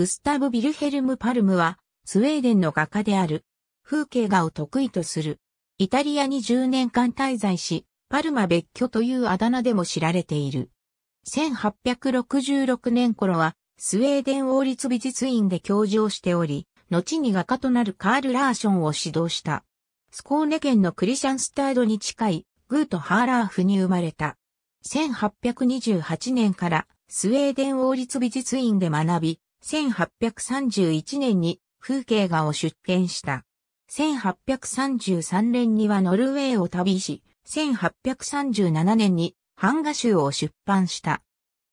グスタブ・ヴィルヘルム・パルムは、スウェーデンの画家である。風景画を得意とする。イタリアに10年間滞在し、パルマ別居というあだ名でも知られている。1866年頃は、スウェーデン王立美術院で教授をしており、後に画家となるカール・ラーションを指導した。スコーネ県のクリシャンスタードに近い、グート・ハーラーフに生まれた。1828年からスウェーデン王立美術院で学び、1831年に風景画を出展した。1833年にはノルウェーを旅し、1837年に版画集を出版した。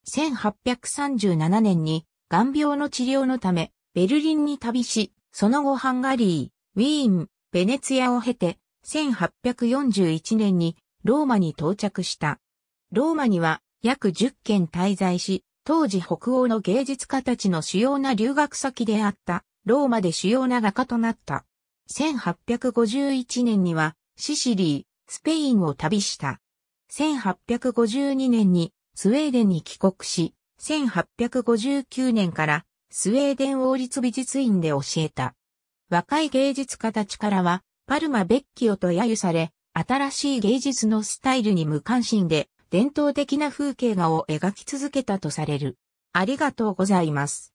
1837年に眼病の治療のためベルリンに旅し、その後ハンガリー、ウィーン、ベネツィアを経て1841年にローマに到着した。ローマには約10件滞在し、当時北欧の芸術家たちの主要な留学先であったローマで主要な画家となった。1851年にはシシリー、スペインを旅した。1852年にスウェーデンに帰国し、1859年からスウェーデン王立美術院で教えた。若い芸術家たちからは、パルマ・ベッキオと揶揄され、新しい芸術のスタイルに無関心で、伝統的な風景画を描き続けたとされる。ありがとうございます。